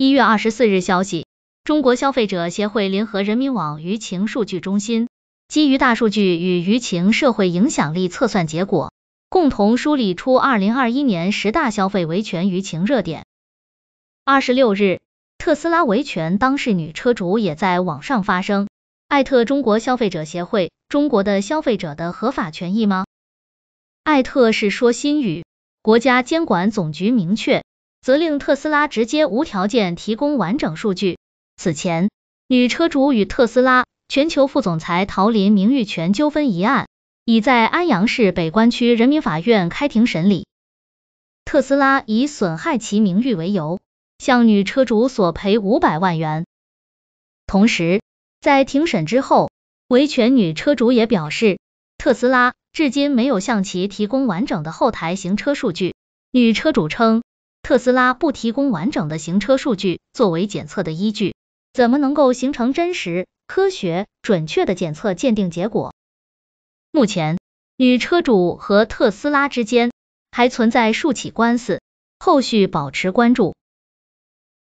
一月二十四日消息，中国消费者协会联合人民网舆情数据中心，基于大数据与舆情社会影响力测算结果，共同梳理出二零二一年十大消费维权舆情热点。二十六日，特斯拉维权当事女车主也在网上发声，艾特中国消费者协会，中国的消费者的合法权益吗？艾特是说新语，国家监管总局明确。责令特斯拉直接无条件提供完整数据。此前，女车主与特斯拉全球副总裁陶林名誉权纠纷一案，已在安阳市北关区人民法院开庭审理。特斯拉以损害其名誉为由，向女车主索赔五百万元。同时，在庭审之后，维权女车主也表示，特斯拉至今没有向其提供完整的后台行车数据。女车主称。特斯拉不提供完整的行车数据作为检测的依据，怎么能够形成真实、科学、准确的检测鉴定结果？目前，女车主和特斯拉之间还存在数起官司，后续保持关注。